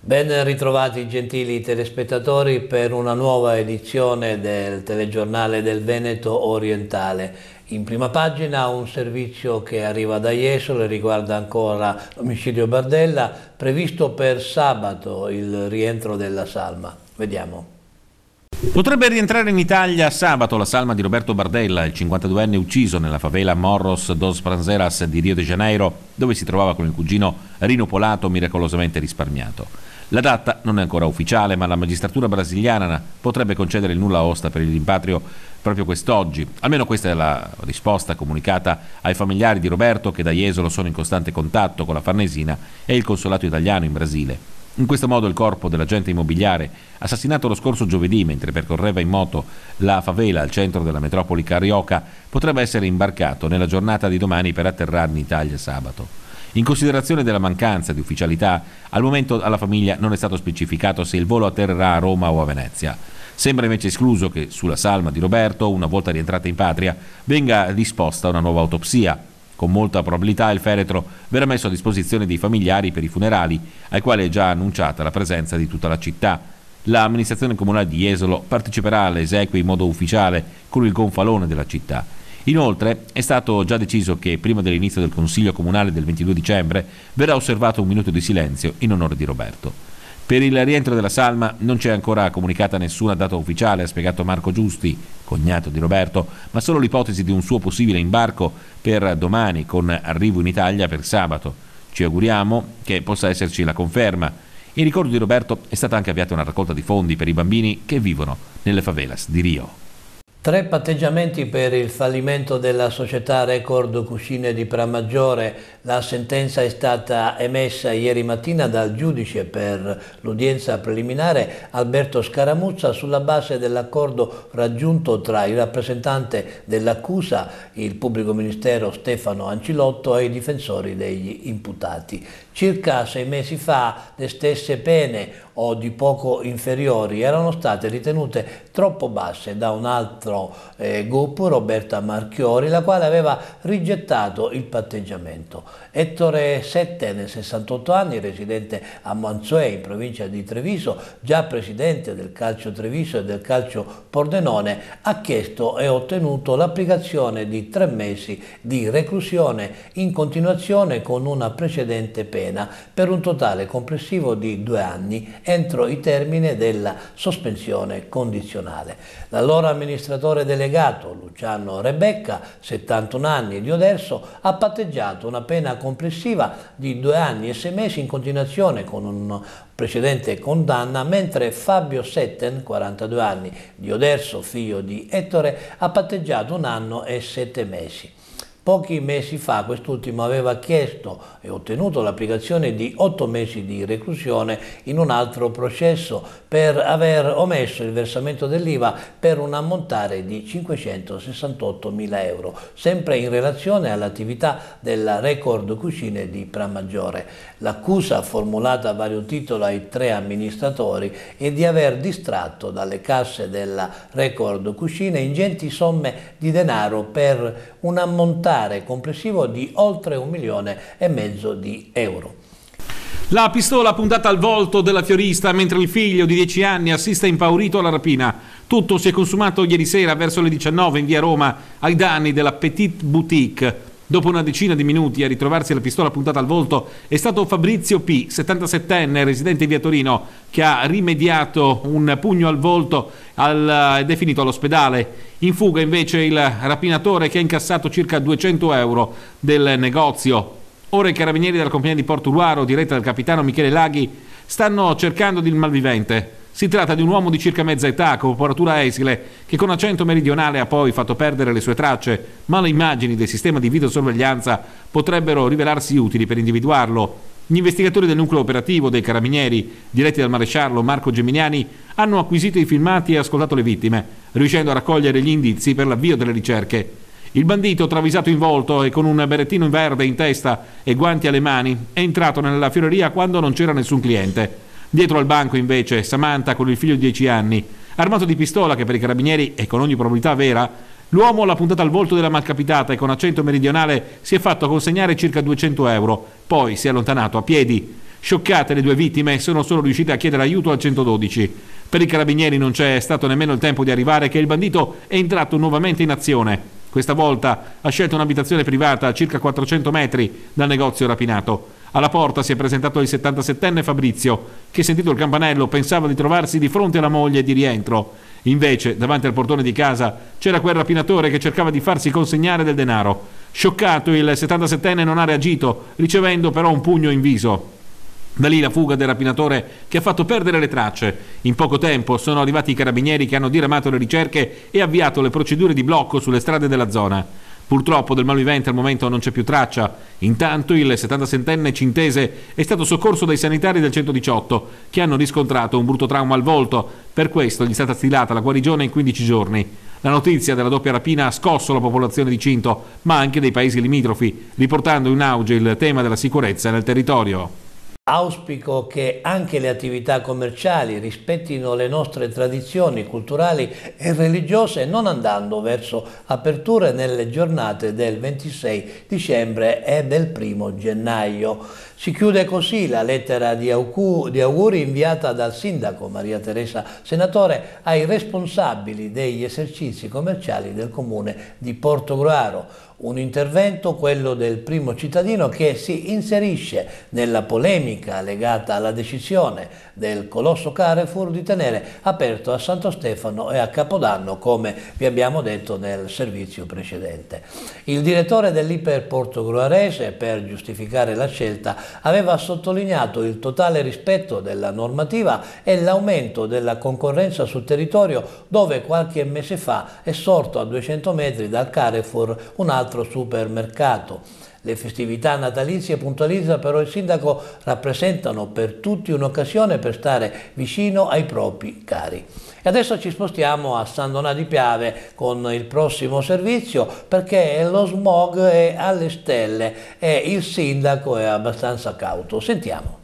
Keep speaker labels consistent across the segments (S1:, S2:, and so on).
S1: Ben ritrovati gentili telespettatori per una nuova edizione del telegiornale del Veneto orientale. In prima pagina un servizio che arriva da Jesole riguarda ancora l'omicidio Bardella, previsto per sabato il rientro della salma. Vediamo.
S2: Potrebbe rientrare in Italia sabato la salma di Roberto Bardella, il 52enne ucciso nella favela Morros dos Franzeras di Rio de Janeiro, dove si trovava con il cugino Rino Polato miracolosamente risparmiato. La data non è ancora ufficiale, ma la magistratura brasiliana potrebbe concedere il nulla osta per il rimpatrio proprio quest'oggi. Almeno questa è la risposta comunicata ai familiari di Roberto che da Jesolo sono in costante contatto con la Farnesina e il consolato italiano in Brasile. In questo modo il corpo dell'agente immobiliare, assassinato lo scorso giovedì mentre percorreva in moto la favela al centro della metropoli carioca, potrebbe essere imbarcato nella giornata di domani per atterrare in Italia sabato. In considerazione della mancanza di ufficialità, al momento alla famiglia non è stato specificato se il volo atterrerà a Roma o a Venezia. Sembra invece escluso che sulla salma di Roberto, una volta rientrata in patria, venga disposta una nuova autopsia. Con molta probabilità il feretro verrà messo a disposizione dei familiari per i funerali, ai quali è già annunciata la presenza di tutta la città. L'amministrazione comunale di Jesolo parteciperà alle esequie in modo ufficiale con il gonfalone della città. Inoltre è stato già deciso che prima dell'inizio del Consiglio Comunale del 22 dicembre verrà osservato un minuto di silenzio in onore di Roberto. Per il rientro della salma non c'è ancora comunicata nessuna data ufficiale, ha spiegato Marco Giusti, cognato di Roberto, ma solo l'ipotesi di un suo possibile imbarco per domani con arrivo in Italia per sabato. Ci auguriamo che possa esserci la conferma. In ricordo di Roberto è stata anche avviata una raccolta di fondi per i bambini che vivono nelle favelas di Rio.
S1: Tre patteggiamenti per il fallimento della società Record Cucine di Pramaggiore. La sentenza è stata emessa ieri mattina dal giudice per l'udienza preliminare Alberto Scaramuzza sulla base dell'accordo raggiunto tra il rappresentante dell'accusa, il pubblico ministero Stefano Ancilotto e i difensori degli imputati circa sei mesi fa le stesse pene o di poco inferiori erano state ritenute troppo basse da un altro eh, gruppo, Roberta Marchiori, la quale aveva rigettato il patteggiamento. Ettore Settene, 68 anni, residente a Manzue, in provincia di Treviso, già presidente del calcio Treviso e del calcio Pordenone, ha chiesto e ottenuto l'applicazione di tre mesi di reclusione in continuazione con una precedente pena pena per un totale complessivo di due anni entro i termini della sospensione condizionale. L'allora amministratore delegato Luciano Rebecca, 71 anni di Oderso, ha patteggiato una pena complessiva di due anni e sei mesi in continuazione con un precedente condanna, mentre Fabio Setten, 42 anni di Oderso, figlio di Ettore, ha patteggiato un anno e sette mesi. Pochi mesi fa quest'ultimo aveva chiesto e ottenuto l'applicazione di otto mesi di reclusione in un altro processo per aver omesso il versamento dell'IVA per un ammontare di 568 mila euro, sempre in relazione all'attività della Record Cucine di Pramaggiore. L'accusa formulata a vario titolo ai tre amministratori è di aver distratto dalle casse della Record Cucine ingenti somme di denaro per un ammontare militare complessivo di oltre un milione e mezzo di euro.
S2: La pistola puntata al volto della fiorista mentre il figlio di 10 anni assiste impaurito alla rapina. Tutto si è consumato ieri sera verso le 19 in via Roma ai danni della Petite Boutique Dopo una decina di minuti a ritrovarsi la pistola puntata al volto è stato Fabrizio P, 77enne, residente via Torino, che ha rimediato un pugno al volto al, ed è finito all'ospedale. In fuga invece il rapinatore che ha incassato circa 200 euro del negozio. Ora i carabinieri della compagnia di Porto Luaro, diretta dal capitano Michele Laghi, stanno cercando il malvivente. Si tratta di un uomo di circa mezza età, corporatura esile, che con accento meridionale ha poi fatto perdere le sue tracce, ma le immagini del sistema di videosorveglianza potrebbero rivelarsi utili per individuarlo. Gli investigatori del nucleo operativo dei carabinieri, diretti dal maresciallo Marco Geminiani, hanno acquisito i filmati e ascoltato le vittime, riuscendo a raccogliere gli indizi per l'avvio delle ricerche. Il bandito, travisato in volto e con un berrettino in verde in testa e guanti alle mani, è entrato nella fioreria quando non c'era nessun cliente. Dietro al banco invece Samantha con il figlio di 10 anni, armato di pistola che per i carabinieri è con ogni probabilità vera, l'uomo l'ha puntata al volto della malcapitata e con accento meridionale si è fatto consegnare circa 200 euro, poi si è allontanato a piedi. Scioccate le due vittime sono solo riuscite a chiedere aiuto al 112. Per i carabinieri non c'è stato nemmeno il tempo di arrivare che il bandito è entrato nuovamente in azione. Questa volta ha scelto un'abitazione privata a circa 400 metri dal negozio rapinato. Alla porta si è presentato il 77enne Fabrizio, che sentito il campanello pensava di trovarsi di fronte alla moglie di rientro. Invece, davanti al portone di casa, c'era quel rapinatore che cercava di farsi consegnare del denaro. Scioccato, il 77enne non ha reagito, ricevendo però un pugno in viso. Da lì la fuga del rapinatore che ha fatto perdere le tracce. In poco tempo sono arrivati i carabinieri che hanno diramato le ricerche e avviato le procedure di blocco sulle strade della zona. Purtroppo del malvivente al momento non c'è più traccia. Intanto il 77enne cintese è stato soccorso dai sanitari del 118 che hanno riscontrato un brutto trauma al volto. Per questo gli è stata stilata la guarigione in 15 giorni. La notizia della doppia rapina ha scosso la popolazione di Cinto, ma anche dei paesi limitrofi, riportando in auge il tema della sicurezza nel territorio.
S1: Auspico che anche le attività commerciali rispettino le nostre tradizioni culturali e religiose non andando verso aperture nelle giornate del 26 dicembre e del 1 gennaio. Si chiude così la lettera di auguri inviata dal sindaco Maria Teresa Senatore ai responsabili degli esercizi commerciali del comune di Portogruaro un intervento, quello del primo cittadino, che si inserisce nella polemica legata alla decisione del colosso Carrefour di tenere aperto a Santo Stefano e a Capodanno, come vi abbiamo detto nel servizio precedente. Il direttore dell'Iper Porto Gruarese, per giustificare la scelta, aveva sottolineato il totale rispetto della normativa e l'aumento della concorrenza sul territorio dove qualche mese fa è sorto a 200 metri dal Carrefour un altro altro supermercato. Le festività natalizie, puntualizza però il sindaco, rappresentano per tutti un'occasione per stare vicino ai propri cari. E adesso ci spostiamo a San Donà di Piave con il prossimo servizio perché lo smog è alle stelle e il sindaco è abbastanza cauto. Sentiamo.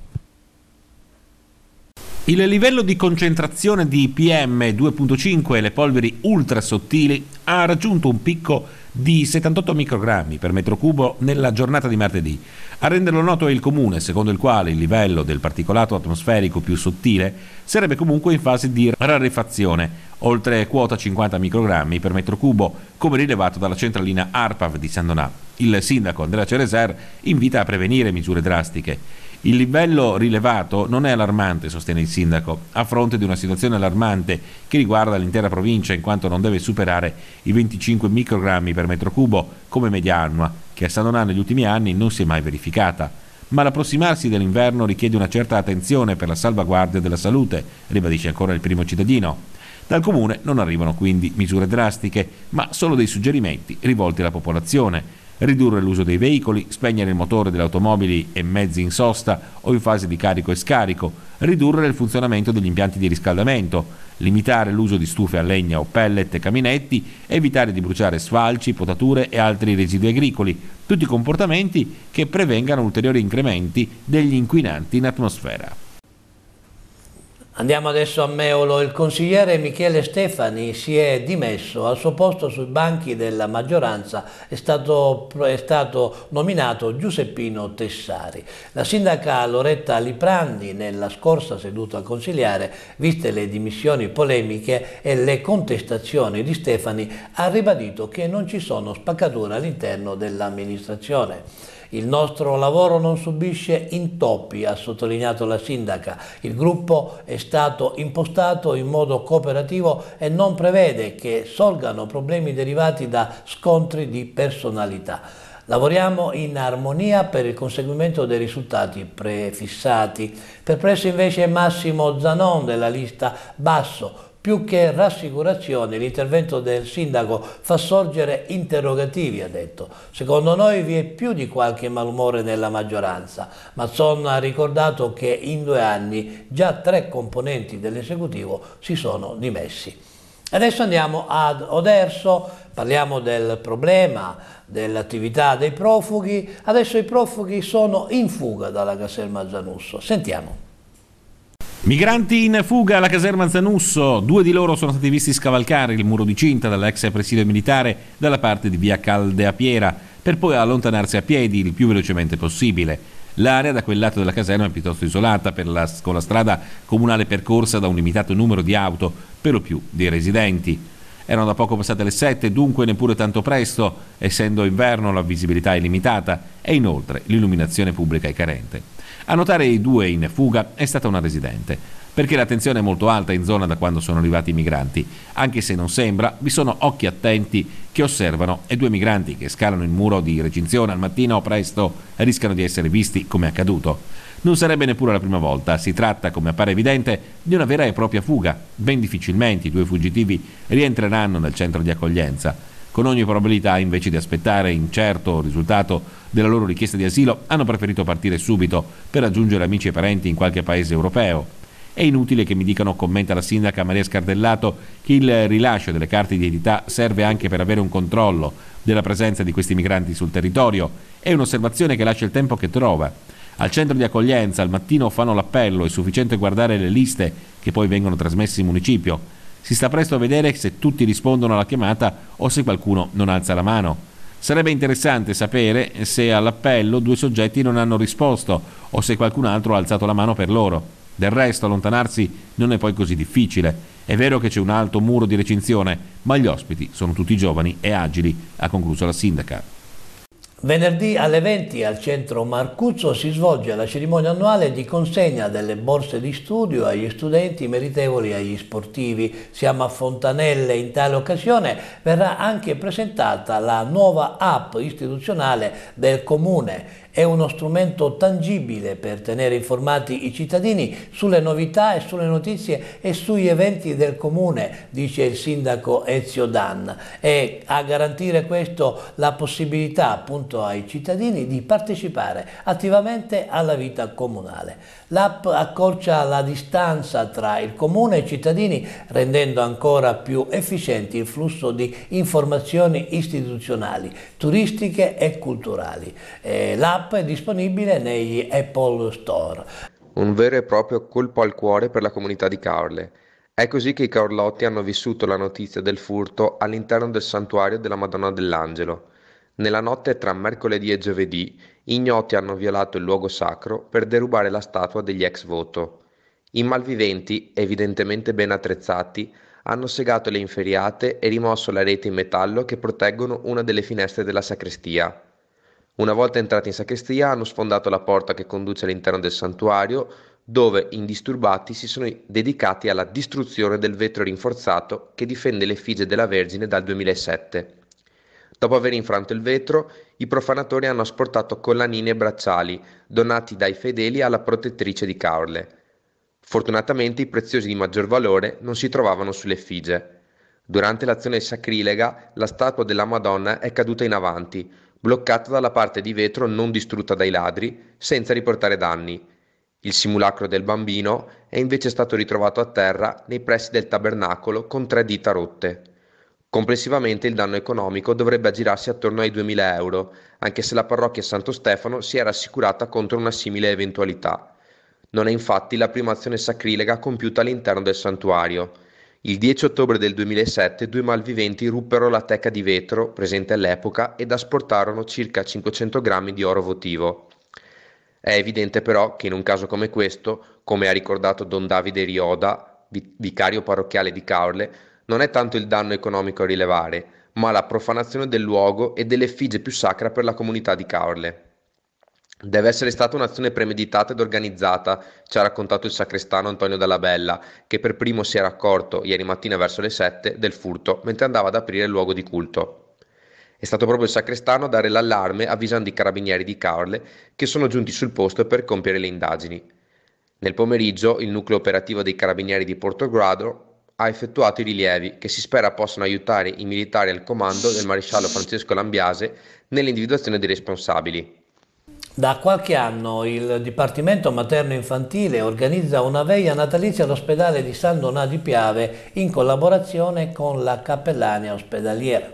S2: Il livello di concentrazione di PM2.5 e le polveri ultrasottili ha raggiunto un picco di 78 microgrammi per metro cubo nella giornata di martedì. A renderlo noto è il comune, secondo il quale il livello del particolato atmosferico più sottile sarebbe comunque in fase di rarefazione, oltre quota 50 microgrammi per metro cubo, come rilevato dalla centralina ARPAV di San Donà. Il sindaco Andrea Cereser invita a prevenire misure drastiche. Il livello rilevato non è allarmante, sostiene il sindaco, a fronte di una situazione allarmante che riguarda l'intera provincia in quanto non deve superare i 25 microgrammi per metro cubo come media annua, che a San Donà negli ultimi anni non si è mai verificata. Ma l'approssimarsi dell'inverno richiede una certa attenzione per la salvaguardia della salute, ribadisce ancora il primo cittadino. Dal comune non arrivano quindi misure drastiche, ma solo dei suggerimenti rivolti alla popolazione ridurre l'uso dei veicoli, spegnere il motore delle automobili e mezzi in sosta o in fase di carico e scarico, ridurre il funzionamento degli impianti di riscaldamento, limitare l'uso di stufe a legna o pellet e caminetti, evitare di bruciare sfalci, potature e altri residui agricoli, tutti comportamenti che prevengano ulteriori incrementi degli inquinanti in atmosfera.
S1: Andiamo adesso a Meolo. Il consigliere Michele Stefani si è dimesso. Al suo posto sui banchi della maggioranza è stato, è stato nominato Giuseppino Tessari. La sindaca Loretta Liprandi nella scorsa seduta consigliare, viste le dimissioni polemiche e le contestazioni di Stefani, ha ribadito che non ci sono spaccature all'interno dell'amministrazione. Il nostro lavoro non subisce intoppi, ha sottolineato la sindaca. Il gruppo è stato impostato in modo cooperativo e non prevede che sorgano problemi derivati da scontri di personalità. Lavoriamo in armonia per il conseguimento dei risultati prefissati. Per presso invece Massimo Zanon della lista Basso, più che rassicurazione, l'intervento del sindaco fa sorgere interrogativi, ha detto. Secondo noi vi è più di qualche malumore nella maggioranza. Mazzon ha ricordato che in due anni già tre componenti dell'esecutivo si sono dimessi. Adesso andiamo ad Oderso, parliamo del problema dell'attività dei profughi. Adesso i profughi sono in fuga dalla caserma Zanusso. Sentiamo.
S2: Migranti in fuga alla caserma Zanusso, due di loro sono stati visti scavalcare il muro di cinta dall'ex presidio militare dalla parte di via Calde a Piera, per poi allontanarsi a piedi il più velocemente possibile. L'area da quel lato della caserma è piuttosto isolata la, con la strada comunale percorsa da un limitato numero di auto, per lo più dei residenti. Erano da poco passate le 7, dunque neppure tanto presto, essendo inverno la visibilità è limitata e inoltre l'illuminazione pubblica è carente. A notare i due in fuga è stata una residente, perché la tensione è molto alta in zona da quando sono arrivati i migranti. Anche se non sembra, vi sono occhi attenti che osservano e due migranti che scalano il muro di recinzione al mattino o presto rischiano di essere visti come accaduto. Non sarebbe neppure la prima volta, si tratta, come appare evidente, di una vera e propria fuga. Ben difficilmente i due fuggitivi rientreranno nel centro di accoglienza con ogni probabilità invece di aspettare incerto risultato della loro richiesta di asilo, hanno preferito partire subito per raggiungere amici e parenti in qualche paese europeo. È inutile che mi dicano, commenta la sindaca Maria Scardellato, che il rilascio delle carte di identità serve anche per avere un controllo della presenza di questi migranti sul territorio. È un'osservazione che lascia il tempo che trova. Al centro di accoglienza al mattino fanno l'appello, è sufficiente guardare le liste che poi vengono trasmesse in municipio. Si sta presto a vedere se tutti rispondono alla chiamata o se qualcuno non alza la mano. Sarebbe interessante sapere se all'appello due soggetti non hanno risposto o se qualcun altro ha alzato la mano per loro. Del resto allontanarsi non è poi così difficile. È vero che c'è un alto muro di recinzione, ma gli ospiti sono tutti giovani e agili, ha concluso la sindaca.
S1: Venerdì alle 20 al centro Marcuzzo si svolge la cerimonia annuale di consegna delle borse di studio agli studenti meritevoli e agli sportivi. Siamo a Fontanelle, in tale occasione verrà anche presentata la nuova app istituzionale del comune è uno strumento tangibile per tenere informati i cittadini sulle novità e sulle notizie e sugli eventi del comune, dice il sindaco Ezio Dan, e a garantire questo la possibilità appunto ai cittadini di partecipare attivamente alla vita comunale. L'app accorcia la distanza tra il comune e i cittadini rendendo ancora più efficienti il flusso di informazioni istituzionali, turistiche e culturali. Eh, l'app app è disponibile negli Apple Store.
S3: Un vero e proprio colpo al cuore per la comunità di Carle. È così che i Carlotti hanno vissuto la notizia del furto all'interno del santuario della Madonna dell'Angelo. Nella notte tra mercoledì e giovedì, ignoti hanno violato il luogo sacro per derubare la statua degli ex voto. I malviventi, evidentemente ben attrezzati, hanno segato le inferiate e rimosso la rete in metallo che proteggono una delle finestre della sacrestia. Una volta entrati in sacrestia hanno sfondato la porta che conduce all'interno del santuario, dove indisturbati si sono dedicati alla distruzione del vetro rinforzato che difende l'effigie della Vergine dal 2007. Dopo aver infranto il vetro, i profanatori hanno asportato collanine e bracciali donati dai fedeli alla protettrice di Caorle. Fortunatamente i preziosi di maggior valore non si trovavano sull'effigie. Durante l'azione sacrilega, la statua della Madonna è caduta in avanti, bloccata dalla parte di vetro non distrutta dai ladri, senza riportare danni. Il simulacro del bambino è invece stato ritrovato a terra nei pressi del tabernacolo con tre dita rotte. Complessivamente il danno economico dovrebbe aggirarsi attorno ai 2000 euro, anche se la parrocchia Santo Stefano si era assicurata contro una simile eventualità. Non è infatti la prima azione sacrilega compiuta all'interno del santuario. Il 10 ottobre del 2007 due malviventi ruppero la teca di vetro presente all'epoca ed asportarono circa 500 grammi di oro votivo. È evidente però che in un caso come questo, come ha ricordato Don Davide Rioda, vicario parrocchiale di Caorle, non è tanto il danno economico a rilevare, ma la profanazione del luogo e dell'effigie più sacra per la comunità di Caorle. Deve essere stata un'azione premeditata ed organizzata, ci ha raccontato il sacrestano Antonio Dalla Bella, che per primo si era accorto ieri mattina verso le 7 del furto mentre andava ad aprire il luogo di culto. È stato proprio il sacrestano a dare l'allarme avvisando i carabinieri di Carle che sono giunti sul posto per compiere le indagini. Nel pomeriggio il nucleo operativo dei carabinieri di Portogrado ha effettuato i rilievi che si spera possano aiutare i militari al comando del maresciallo Francesco Lambiase nell'individuazione dei responsabili.
S1: Da qualche anno il Dipartimento Materno-Infantile organizza una veglia natalizia all'ospedale di San Donà di Piave in collaborazione con la Cappellania Ospedaliera.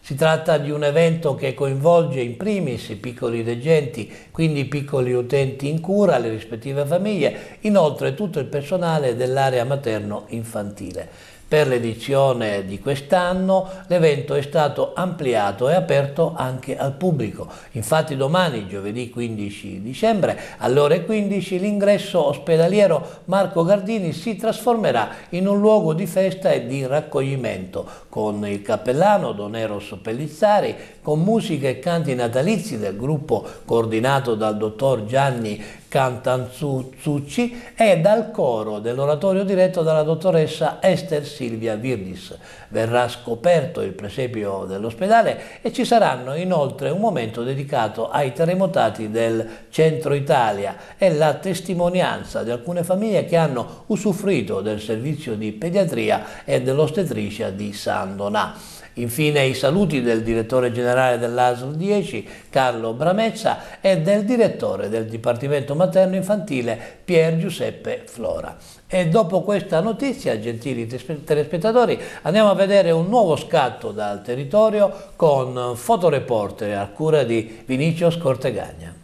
S1: Si tratta di un evento che coinvolge in primis i piccoli reggenti, quindi i piccoli utenti in cura, le rispettive famiglie, inoltre tutto il personale dell'area materno-infantile. Per l'edizione di quest'anno l'evento è stato ampliato e aperto anche al pubblico. Infatti domani, giovedì 15 dicembre, alle ore 15 l'ingresso ospedaliero Marco Gardini si trasformerà in un luogo di festa e di raccoglimento con il cappellano Don Eros Pellizzari, con musica e canti natalizi del gruppo coordinato dal dottor Gianni Cantanzucci e dal coro dell'oratorio diretto dalla dottoressa Esther Silvia Virdis. Verrà scoperto il presepio dell'ospedale e ci saranno inoltre un momento dedicato ai terremotati del centro Italia e la testimonianza di alcune famiglie che hanno usufruito del servizio di pediatria e dell'ostetricia di San Donà. Infine i saluti del direttore generale dell'ASL 10 Carlo Bramezza e del direttore del Dipartimento Materno Infantile Pier Giuseppe Flora. E dopo questa notizia, gentili telespettatori, andiamo a vedere un nuovo scatto dal territorio con fotoreporter a cura di Vinicio Scortegagna.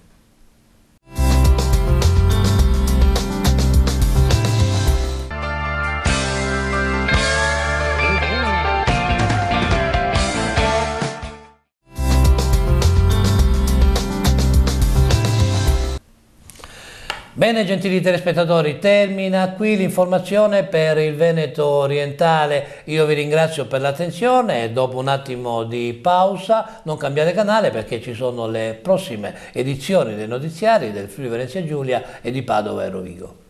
S1: Bene gentili telespettatori, termina qui l'informazione per il Veneto orientale. Io vi ringrazio per l'attenzione e dopo un attimo di pausa non cambiate canale perché ci sono le prossime edizioni dei notiziari del Friuli Venezia Giulia e di Padova e Rovigo.